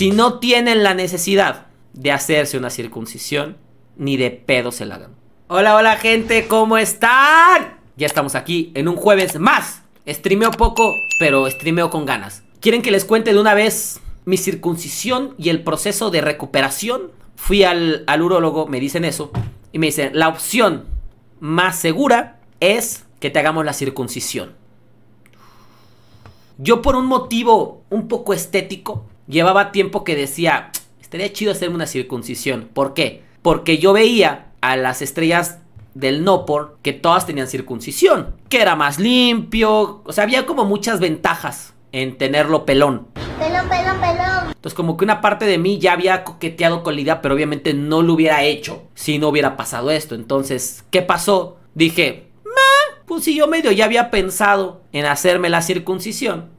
Si no tienen la necesidad de hacerse una circuncisión, ni de pedo se la hagan. Hola, hola gente, ¿cómo están? Ya estamos aquí en un jueves más. Streameo poco, pero streameo con ganas. ¿Quieren que les cuente de una vez mi circuncisión y el proceso de recuperación? Fui al, al urólogo, me dicen eso, y me dicen, la opción más segura es que te hagamos la circuncisión. Yo por un motivo un poco estético, llevaba tiempo que decía, estaría chido hacerme una circuncisión. ¿Por qué? Porque yo veía a las estrellas del no que todas tenían circuncisión, que era más limpio, o sea, había como muchas ventajas en tenerlo pelón. Pelón, pelón, pelón. Entonces como que una parte de mí ya había coqueteado con la idea, pero obviamente no lo hubiera hecho si no hubiera pasado esto. Entonces, ¿qué pasó? Dije, pues si yo medio ya había pensado en hacerme la circuncisión,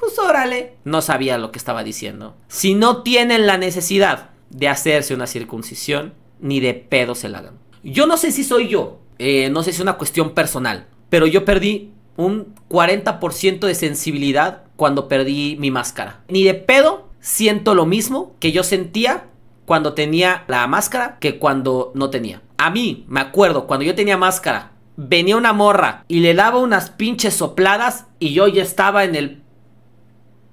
pues órale. No sabía lo que estaba diciendo. Si no tienen la necesidad de hacerse una circuncisión, ni de pedo se la hagan. Yo no sé si soy yo, eh, no sé si es una cuestión personal, pero yo perdí un 40% de sensibilidad cuando perdí mi máscara. Ni de pedo siento lo mismo que yo sentía cuando tenía la máscara que cuando no tenía. A mí, me acuerdo, cuando yo tenía máscara, venía una morra y le daba unas pinches sopladas y yo ya estaba en el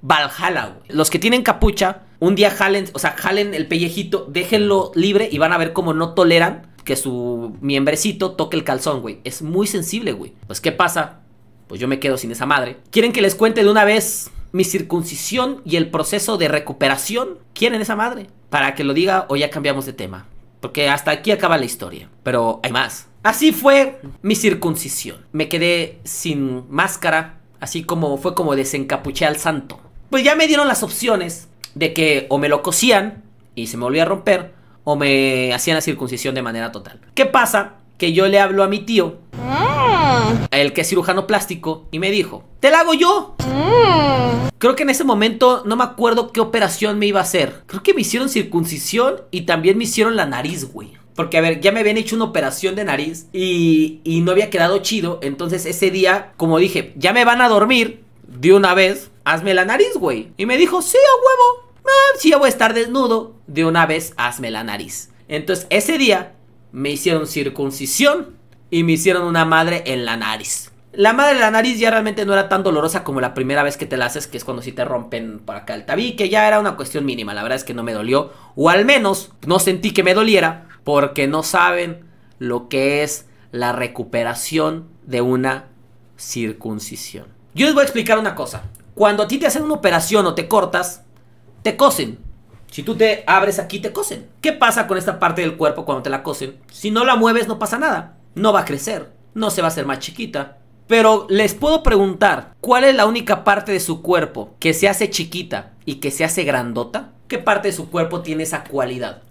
Valhalla, Los que tienen capucha, un día jalen, o sea, jalen el pellejito, déjenlo libre y van a ver cómo no toleran que su miembrecito toque el calzón, güey. Es muy sensible, güey. Pues, ¿qué pasa? Pues yo me quedo sin esa madre. ¿Quieren que les cuente de una vez mi circuncisión y el proceso de recuperación? ¿Quieren esa madre? Para que lo diga o ya cambiamos de tema. Porque hasta aquí acaba la historia. Pero hay más. Así fue mi circuncisión. Me quedé sin máscara. Así como fue como desencapuché al santo pues ya me dieron las opciones de que o me lo cosían y se me volvía a romper o me hacían la circuncisión de manera total. ¿Qué pasa? Que yo le hablo a mi tío, mm. el que es cirujano plástico, y me dijo, te la hago yo. Mm. Creo que en ese momento no me acuerdo qué operación me iba a hacer. Creo que me hicieron circuncisión y también me hicieron la nariz, güey. Porque, a ver, ya me habían hecho una operación de nariz y, y no había quedado chido. Entonces ese día, como dije, ya me van a dormir, de una vez, hazme la nariz, güey. Y me dijo, sí, a huevo. Ah, si ya voy a estar desnudo, de una vez, hazme la nariz. Entonces, ese día, me hicieron circuncisión y me hicieron una madre en la nariz. La madre de la nariz ya realmente no era tan dolorosa como la primera vez que te la haces, que es cuando si te rompen por acá el tabique, ya era una cuestión mínima, la verdad es que no me dolió, o al menos no sentí que me doliera, porque no saben lo que es la recuperación de una circuncisión. Yo les voy a explicar una cosa. Cuando a ti te hacen una operación o te cortas, te cosen. Si tú te abres aquí, te cosen. ¿Qué pasa con esta parte del cuerpo cuando te la cosen? Si no la mueves, no pasa nada. No va a crecer. No se va a hacer más chiquita. Pero les puedo preguntar, ¿cuál es la única parte de su cuerpo que se hace chiquita y que se hace grandota? ¿Qué parte de su cuerpo tiene esa cualidad?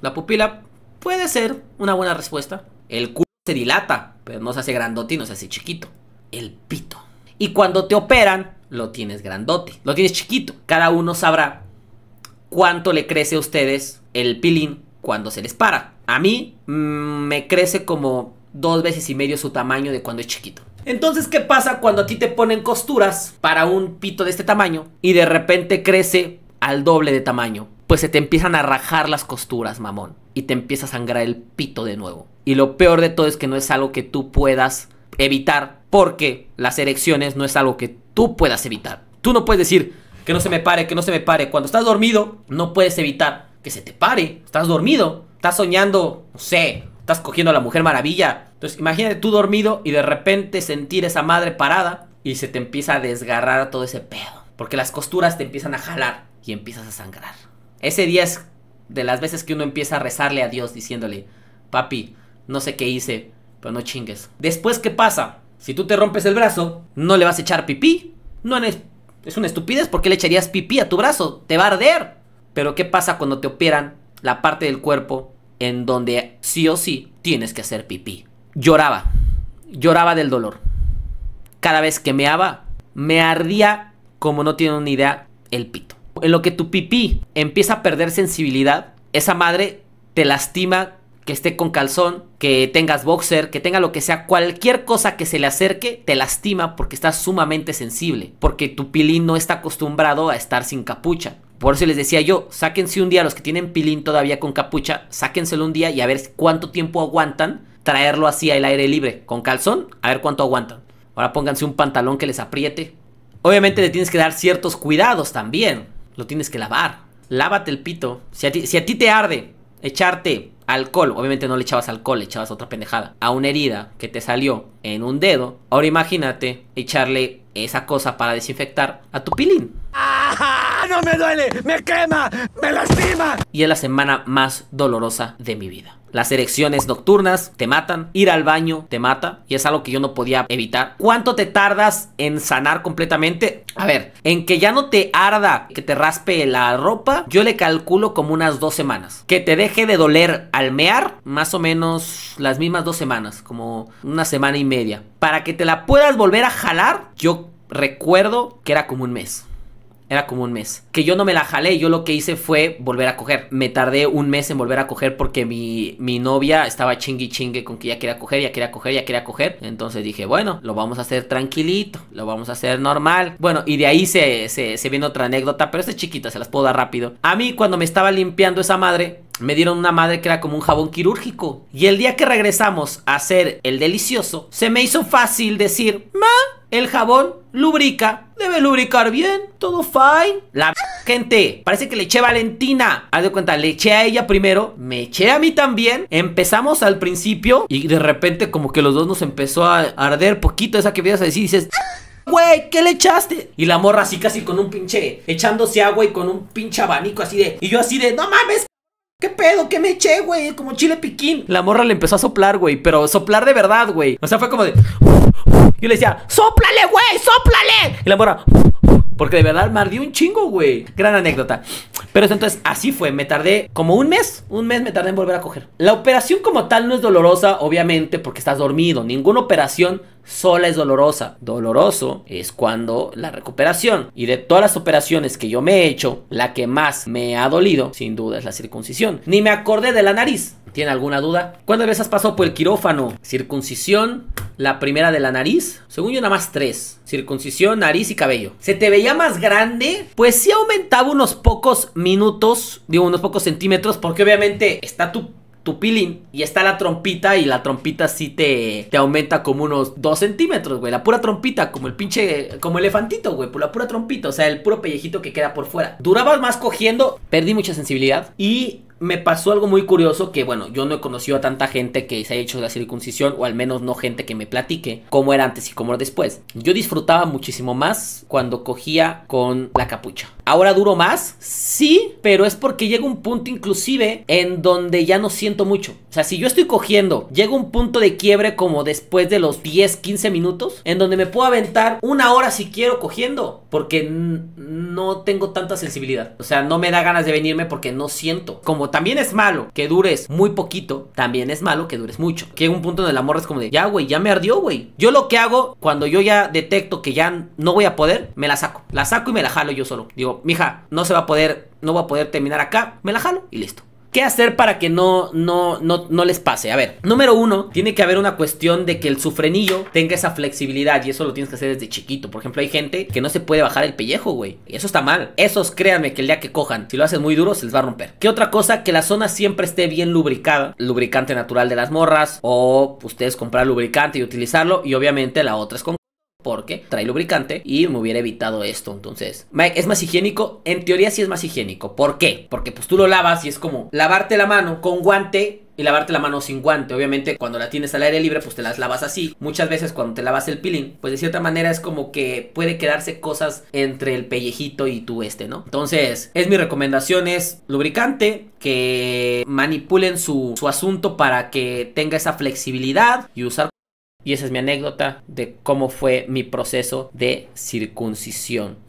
La pupila puede ser una buena respuesta. El cuerpo se dilata, pero no se hace grandote y no se hace chiquito. El pito. Y cuando te operan, lo tienes grandote, lo tienes chiquito. Cada uno sabrá cuánto le crece a ustedes el pilín cuando se les para. A mí mm, me crece como dos veces y medio su tamaño de cuando es chiquito. Entonces, ¿qué pasa cuando a ti te ponen costuras para un pito de este tamaño y de repente crece al doble de tamaño, pues se te empiezan a rajar las costuras, mamón, y te empieza a sangrar el pito de nuevo. Y lo peor de todo es que no es algo que tú puedas evitar, porque las erecciones no es algo que tú puedas evitar. Tú no puedes decir que no se me pare, que no se me pare. Cuando estás dormido, no puedes evitar que se te pare. Estás dormido, estás soñando, no sé, estás cogiendo a la mujer maravilla. Entonces, imagínate tú dormido y de repente sentir esa madre parada y se te empieza a desgarrar todo ese pedo. Porque las costuras te empiezan a jalar y empiezas a sangrar. Ese día es de las veces que uno empieza a rezarle a Dios diciéndole, papi, no sé qué hice, pero no chingues. Después, ¿qué pasa? Si tú te rompes el brazo, no le vas a echar pipí. No es, una estupidez, ¿por qué le echarías pipí a tu brazo? Te va a arder. Pero ¿qué pasa cuando te operan la parte del cuerpo en donde sí o sí tienes que hacer pipí? Lloraba, lloraba del dolor. Cada vez que meaba, me ardía como no tiene una idea el pito en lo que tu pipí empieza a perder sensibilidad, esa madre te lastima que esté con calzón, que tengas boxer, que tenga lo que sea, cualquier cosa que se le acerque te lastima porque estás sumamente sensible, porque tu pilín no está acostumbrado a estar sin capucha. Por eso les decía yo, sáquense un día los que tienen pilín todavía con capucha, sáquenselo un día y a ver cuánto tiempo aguantan traerlo así al aire libre, con calzón, a ver cuánto aguantan. Ahora pónganse un pantalón que les apriete. Obviamente le tienes que dar ciertos cuidados también lo tienes que lavar. Lávate el pito. Si a ti, te arde echarte alcohol, obviamente no le echabas alcohol, le echabas otra pendejada, a una herida que te salió en un dedo, ahora imagínate echarle esa cosa para desinfectar a tu pilín. ¡Ah, ¡No me duele! ¡Me quema! ¡Me lastima! Y es la semana más dolorosa de mi vida las erecciones nocturnas te matan, ir al baño te mata y es algo que yo no podía evitar. ¿Cuánto te tardas en sanar completamente? A ver, en que ya no te arda, que te raspe la ropa, yo le calculo como unas dos semanas. Que te deje de doler almear, más o menos las mismas dos semanas, como una semana y media. Para que te la puedas volver a jalar, yo recuerdo que era como un mes. Era como un mes. Que yo no me la jalé, yo lo que hice fue volver a coger. Me tardé un mes en volver a coger porque mi, mi novia estaba chingui chingue con que ya quería coger, ya quería coger, ya quería coger. Entonces dije, bueno, lo vamos a hacer tranquilito, lo vamos a hacer normal. Bueno, y de ahí se, se, viene otra anécdota, pero esta chiquitas chiquita, se las puedo dar rápido. A mí cuando me estaba limpiando esa madre, me dieron una madre que era como un jabón quirúrgico. Y el día que regresamos a hacer el delicioso, se me hizo fácil decir, ma, el jabón lubrica, debe lubricar bien, todo fine. La gente, parece que le eché Valentina. Haz de cuenta, le eché a ella primero, me eché a mí también. Empezamos al principio y de repente como que los dos nos empezó a arder poquito esa que vienes a decir dices... Ah, güey, ¿qué le echaste? Y la morra así casi con un pinche, echándose agua y con un pinche abanico así de... Y yo así de, no mames, ¿Qué pedo? ¿Qué me eché, güey? Como chile piquín. La morra le empezó a soplar, güey. Pero soplar de verdad, güey. O sea, fue como de. Yo le decía, ¡sóplale, güey! ¡Sóplale! Y la morra. Porque de verdad me ardió un chingo, güey. Gran anécdota. Pero entonces, así fue. Me tardé como un mes. Un mes me tardé en volver a coger. La operación como tal no es dolorosa, obviamente, porque estás dormido. Ninguna operación sola es dolorosa. Doloroso es cuando la recuperación. Y de todas las operaciones que yo me he hecho, la que más me ha dolido, sin duda, es la circuncisión. Ni me acordé de la nariz. ¿Tiene alguna duda? ¿Cuántas veces pasó por el quirófano? Circuncisión, la primera de la nariz, según yo nada más tres. Circuncisión, nariz y cabello. ¿Se te veía más grande? Pues sí aumentaba unos pocos minutos, digo unos pocos centímetros, porque obviamente está tu tu pilín y está la trompita y la trompita sí te, aumenta como unos 2 centímetros, güey. La pura trompita, como el pinche, como elefantito, güey. Por la pura trompita, o sea, el puro pellejito que queda por fuera. Durabas más cogiendo, perdí mucha sensibilidad y me pasó algo muy curioso que, bueno, yo no he conocido a tanta gente que se haya hecho la circuncisión, o al menos no gente que me platique cómo era antes y cómo era después. Yo disfrutaba muchísimo más cuando cogía con la capucha. ¿Ahora duro más? Sí, pero es porque llega un punto inclusive en donde ya no siento mucho. O sea, si yo estoy cogiendo, llega un punto de quiebre como después de los 10, 15 minutos, en donde me puedo aventar una hora si quiero cogiendo, porque no tengo tanta sensibilidad. O sea, no me da ganas de venirme porque no siento. Como también es malo que dures muy poquito, también es malo que dures mucho. Que llega un punto en el amor es como de, ya, güey, ya me ardió, güey. Yo lo que hago cuando yo ya detecto que ya no voy a poder, me la saco. La saco y me la jalo yo solo. Digo, mija, no se va a poder, no voy a poder terminar acá, me la jalo y listo. ¿Qué hacer para que no, no, no, no les pase? A ver, número uno, tiene que haber una cuestión de que el sufrenillo tenga esa flexibilidad y eso lo tienes que hacer desde chiquito. Por ejemplo, hay gente que no se puede bajar el pellejo, güey. Y eso está mal. Esos, créanme, que el día que cojan, si lo hacen muy duro, se les va a romper. ¿Qué otra cosa? Que la zona siempre esté bien lubricada. Lubricante natural de las morras o ustedes comprar lubricante y utilizarlo. Y obviamente la otra es con porque trae lubricante y me hubiera evitado esto. Entonces, es más higiénico. En teoría sí es más higiénico. ¿Por qué? Porque pues tú lo lavas y es como lavarte la mano con guante y lavarte la mano sin guante. Obviamente, cuando la tienes al aire libre, pues te las lavas así. Muchas veces cuando te lavas el peeling, pues de cierta manera es como que puede quedarse cosas entre el pellejito y tú este, ¿no? Entonces, es mi recomendación es lubricante, que manipulen su asunto para que tenga esa flexibilidad y usar y esa es mi anécdota de cómo fue mi proceso de circuncisión.